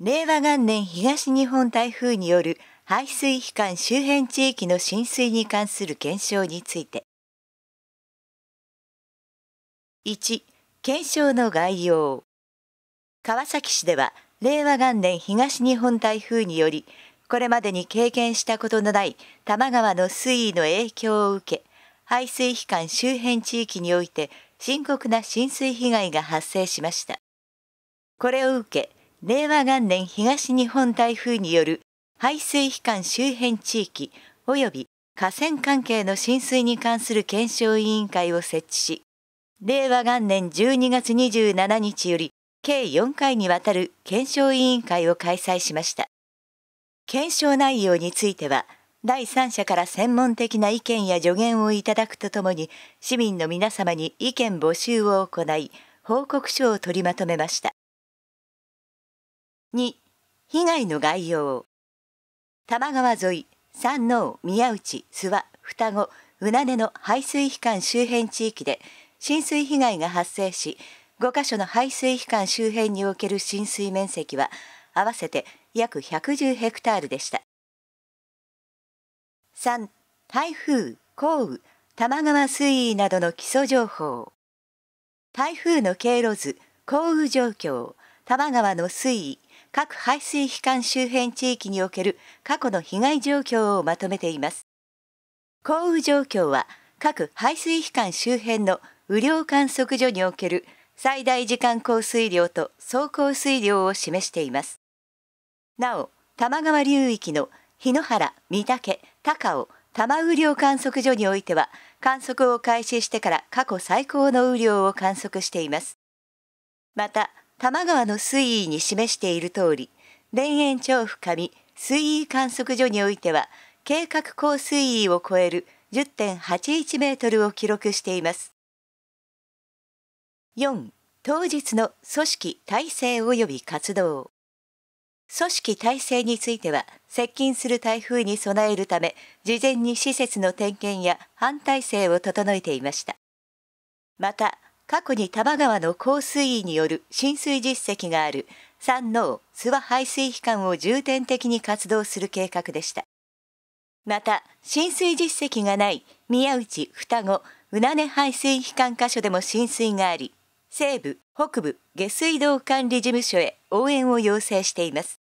令和元年東日本台風による排水機関周辺地域の浸水に関する検証について1検証の概要川崎市では令和元年東日本台風によりこれまでに経験したことのない多摩川の水位の影響を受け排水機関周辺地域において深刻な浸水被害が発生しましたこれを受け令和元年東日本台風による排水機関周辺地域及び河川関係の浸水に関する検証委員会を設置し、令和元年12月27日より計4回にわたる検証委員会を開催しました。検証内容については、第三者から専門的な意見や助言をいただくとともに、市民の皆様に意見募集を行い、報告書を取りまとめました。2被害の概要多摩川沿い山王宮内諏訪双子船根の排水機関周辺地域で浸水被害が発生し5カ所の排水機関周辺における浸水面積は合わせて約110ヘクタールでした3台風降雨多摩川水位などの基礎情報台風の経路図降雨状況多摩川の水位各排水機関周辺地域における過去の被害状況をまとめています。降雨状況は各排水機関周辺の雨量観測所における最大時間降水量と総降水量を示しています。なお、多摩川流域の日野原、御岳、高尾、多摩雨量観測所においては、観測を開始してから過去最高の雨量を観測しています。また、多摩川の水位に示している通り、田園調布上水位観測所においては、計画降水位を超える10.81メートルを記録しています。4、当日の組織体制及び活動。組織体制については、接近する台風に備えるため、事前に施設の点検や反体制を整えていました。また、過去に多摩川の降水位による浸水実績がある山王諏訪排水機関を重点的に活動する計画でした。また、浸水実績がない宮内双子、宇根排水機関箇所でも浸水があり、西部、北部、下水道管理事務所へ応援を要請しています。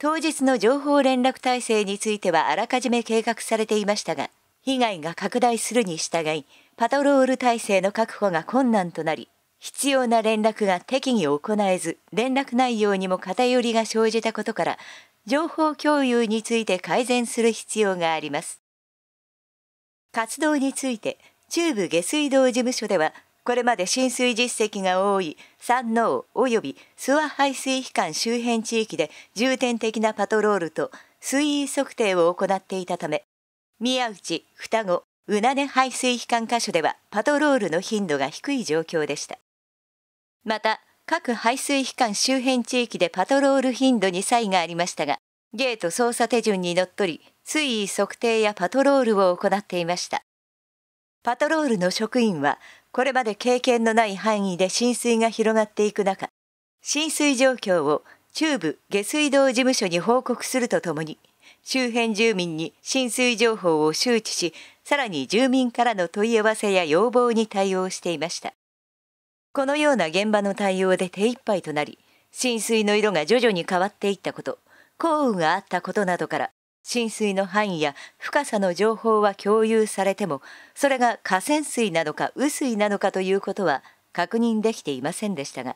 当日の情報連絡体制についてはあらかじめ計画されていましたが、被害が拡大するに従い、パトロール体制の確保が困難となり必要な連絡が適宜行えず連絡内容にも偏りが生じたことから情報共有について改善する必要があります活動について中部下水道事務所ではこれまで浸水実績が多い山王及び諏訪排水機関周辺地域で重点的なパトロールと水位測定を行っていたため宮内双子うな根排水機関箇所ではパトロールの頻度が低い状況でした。また、各排水機関周辺地域でパトロール頻度に差異がありましたが、ゲート操作手順にのっとり、水位測定やパトロールを行っていました。パトロールの職員は、これまで経験のない範囲で浸水が広がっていく中、浸水状況を中部下水道事務所に報告するとともに、周辺住民に浸水情報を周知し、さらに住民からの問い合わせや要望に対応していましたこのような現場の対応で手一杯となり浸水の色が徐々に変わっていったこと降雨があったことなどから浸水の範囲や深さの情報は共有されてもそれが河川水なのか雨水なのかということは確認できていませんでしたが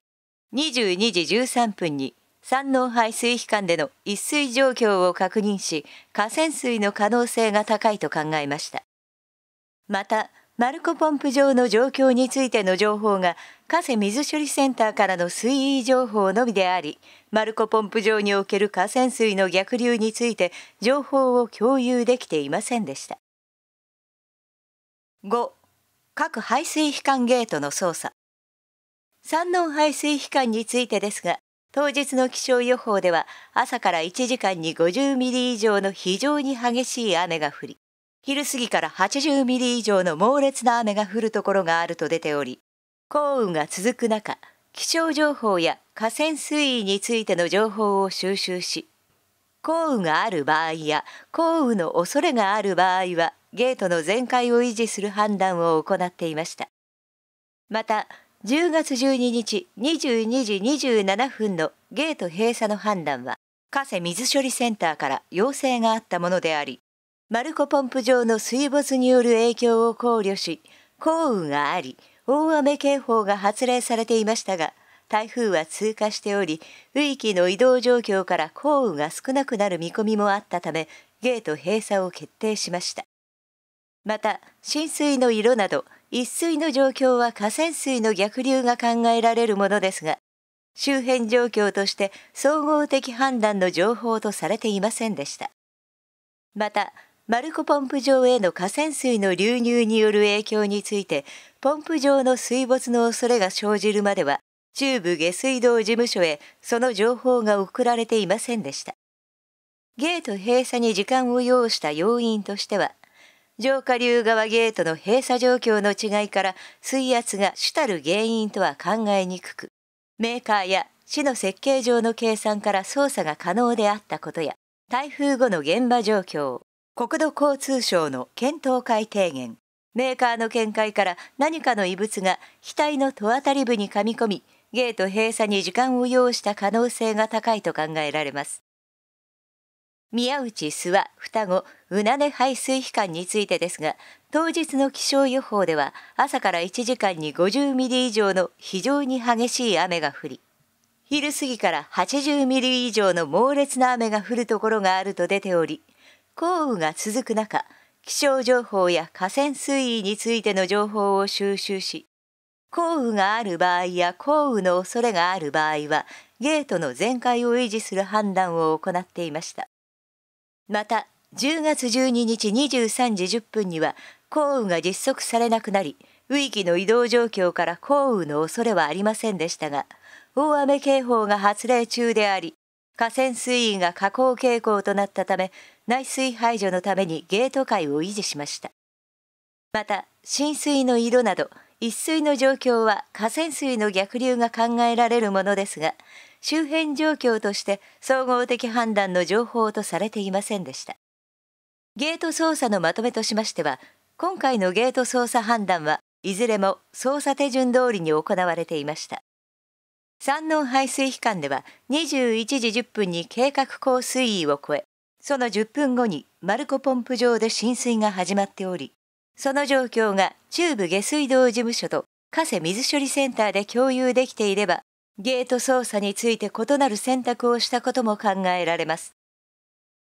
22時13分に山王排水機関での一水状況を確認し河川水の可能性が高いと考えましたまたマルコポンプ場の状況についての情報が加瀬水処理センターからの水位情報のみでありマルコポンプ場における河川水の逆流について情報を共有できていませんでした5各排水機関ゲートの操作山王排水機関についてですが当日の気象予報では朝から1時間に50ミリ以上の非常に激しい雨が降り昼過ぎから80ミリ以上の猛烈な雨が降るところがあると出ており、降雨が続く中、気象情報や河川水位についての情報を収集し、降雨がある場合や降雨の恐れがある場合は、ゲートの全開を維持する判断を行っていました。また、10月12日22時27分のゲート閉鎖の判断は、加瀬水処理センターから要請があったものであり、マルコポンプ場の水没による影響を考慮し、降雨があり、大雨警報が発令されていましたが、台風は通過しており、雨域の移動状況から降雨が少なくなる見込みもあったため、ゲート閉鎖を決定しました。また、浸水の色など、一水の状況は河川水の逆流が考えられるものですが、周辺状況として総合的判断の情報とされていませんでした。また、マルコポンプ場への河川水の流入による影響について、ポンプ場の水没の恐れが生じるまでは、中部下水道事務所へその情報が送られていませんでした。ゲート閉鎖に時間を要した要因としては、上下流側ゲートの閉鎖状況の違いから水圧が主たる原因とは考えにくく、メーカーや市の設計上の計算から操作が可能であったことや、台風後の現場状況、国土交通省の検討会提言メーカーの見解から何かの異物が額の戸当たり部に噛み込みゲート閉鎖に時間を要した可能性が高いと考えられます宮内諏訪双子うなね排水機関についてですが当日の気象予報では朝から1時間に50ミリ以上の非常に激しい雨が降り昼過ぎから80ミリ以上の猛烈な雨が降るところがあると出ており降雨が続く中気象情報や河川水位についての情報を収集し降雨がある場合や降雨の恐れがある場合はゲートの全開を維持する判断を行っていましたまた10月12日23時10分には降雨が実測されなくなり雨域の移動状況から降雨の恐れはありませんでしたが大雨警報が発令中であり河川水位が下降傾向となったため内水排除のためにゲート界を維持しましたまた浸水の色など一水の状況は河川水の逆流が考えられるものですが周辺状況として総合的判断の情報とされていませんでしたゲート操作のまとめとしましては今回のゲート操作判断はいずれも操作手順通りに行われていました山能排水機関では21時10分に計画降水位を超え、その10分後に丸子ポンプ場で浸水が始まっており、その状況が中部下水道事務所と加瀬水処理センターで共有できていれば、ゲート操作について異なる選択をしたことも考えられます。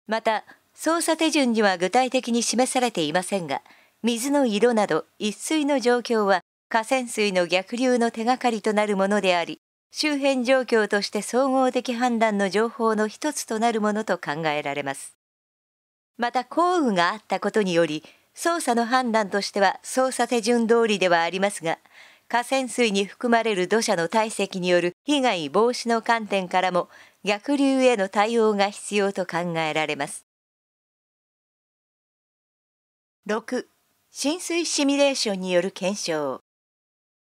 また、操作手順には具体的に示されていませんが、水の色など一水の状況は河川水の逆流の手がかりとなるものであり、周辺状況として総合的判断の情報の一つとなるものと考えられます。また降雨があったことにより、捜査の判断としては捜査手順通りではありますが、河川水に含まれる土砂の体積による被害防止の観点からも逆流への対応が必要と考えられます。6浸水シミュレーションによる検証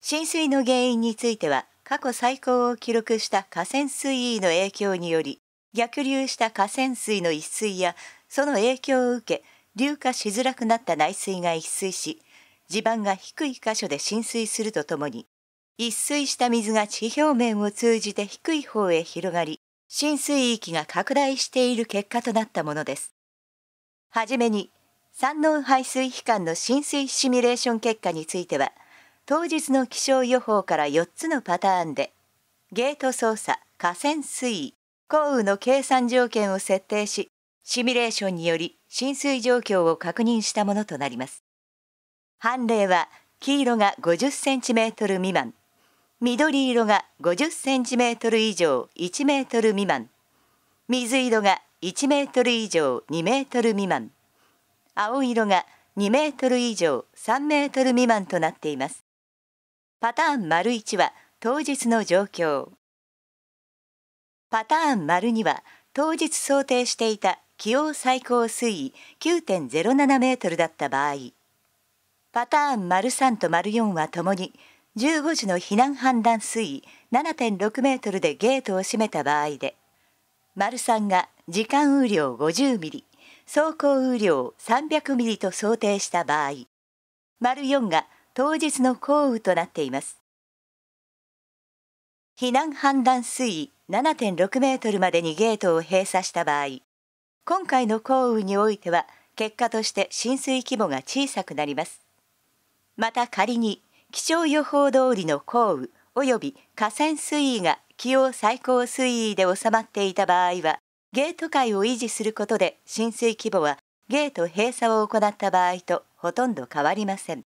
浸水の原因については過去最高を記録した河川水位の影響により逆流した河川水の一水やその影響を受け流下しづらくなった内水が一水し地盤が低い箇所で浸水するとともに一水した水が地表面を通じて低い方へ広がり浸水域が拡大している結果となったものですはじめに山王排水機関の浸水シミュレーション結果については当日の気象予報から4つのパターンでゲート操作河川水位降雨の計算条件を設定しシミュレーションにより浸水状況を確認したものとなります判例は黄色が 50cm 未満緑色が 50cm 以上 1m 未満水色が 1m 以上 2m 未満青色が 2m 以上 3m 未満となっていますパターン丸1は当日の状況パターン丸2は当日想定していた気温最高水位9.07メートルだった場合パターン丸3と丸4はともに15時の避難判断水位7.6メートルでゲートを閉めた場合で丸3が時間雨量50ミリ走行雨量300ミリと想定した場合丸4が当日の降雨となっています避難判断水位7.6メートルまでにゲートを閉鎖した場合今回の降雨においては結果として浸水規模が小さくなりますまた仮に気象予報通りの降雨及び河川水位が気温最高水位で収まっていた場合はゲート界を維持することで浸水規模はゲート閉鎖を行った場合とほとんど変わりません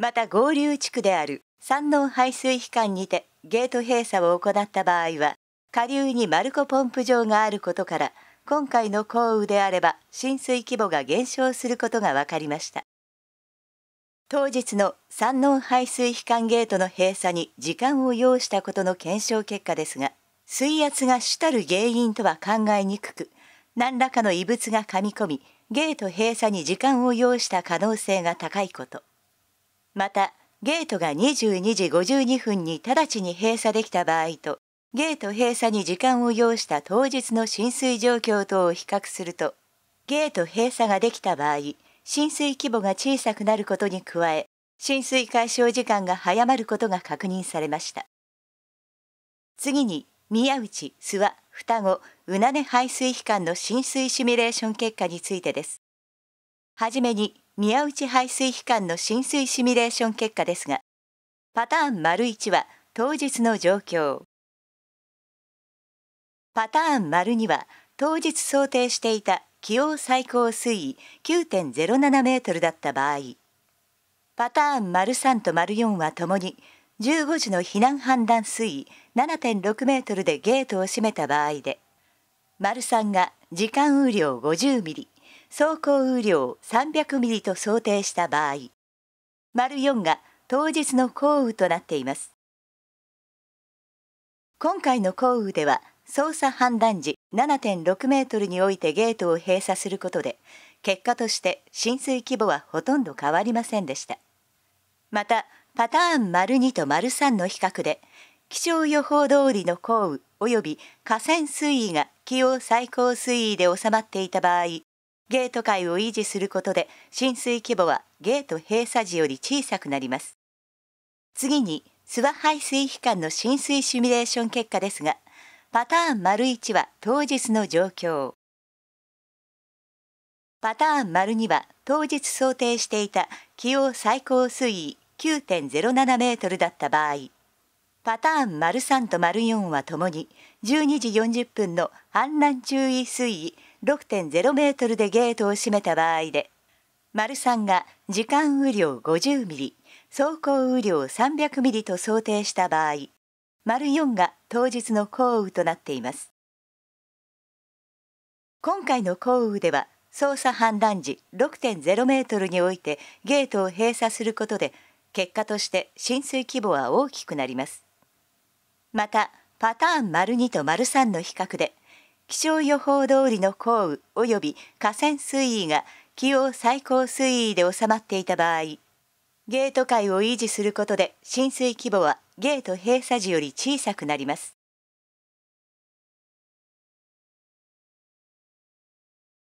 また合流地区である山王排水機関にてゲート閉鎖を行った場合は下流にマルコポンプ場があることから今回の降雨であれば浸水規模が減少することが分かりました当日の山王排水機関ゲートの閉鎖に時間を要したことの検証結果ですが水圧が主たる原因とは考えにくく何らかの異物が噛み込みゲート閉鎖に時間を要した可能性が高いことまたゲートが22時52分に直ちに閉鎖できた場合とゲート閉鎖に時間を要した当日の浸水状況等を比較するとゲート閉鎖ができた場合浸水規模が小さくなることに加え浸水解消時間が早まることが確認されました次に宮内諏訪双子うなね排水機関の浸水シミュレーション結果についてですはじめに宮内排水機関の浸水シミュレーション結果ですがパターン丸1は当日の状況パターン丸2は当日想定していた気温最高水位9.07メートルだった場合パターン丸3と丸4はともに15時の避難判断水位7.6メートルでゲートを閉めた場合で丸3が時間雨量50ミリ総降雨量300ミリと想定した場合、丸4が当日の降雨となっています。今回の降雨では、操作判断時7.6メートルにおいてゲートを閉鎖することで、結果として浸水規模はほとんど変わりませんでした。また、パターン丸2と丸3の比較で、気象予報通りの降雨及び河川水位が気温最高水位で収まっていた場合、ゲート界を維持することで浸水規模はゲート閉鎖時より小さくなります次に諏訪排水機関の浸水シミュレーション結果ですがパターン丸1は当日の状況パターン丸2は当日想定していた気温最高水位9.07メートルだった場合パターン丸3と丸4はともに12時40分の氾濫注意水位6.0メートルでゲートを閉めた場合で、丸3が時間雨量50ミリ、走行雨量300ミリと想定した場合、丸4が当日の降雨となっています。今回の降雨では、操作判断時6.0メートルにおいてゲートを閉鎖することで、結果として浸水規模は大きくなります。また、パターン ② と ③ の比較で、気象予報通りの降雨及び河川水位が気温最高水位で収まっていた場合ゲート界を維持することで浸水規模はゲート閉鎖時より小さくなります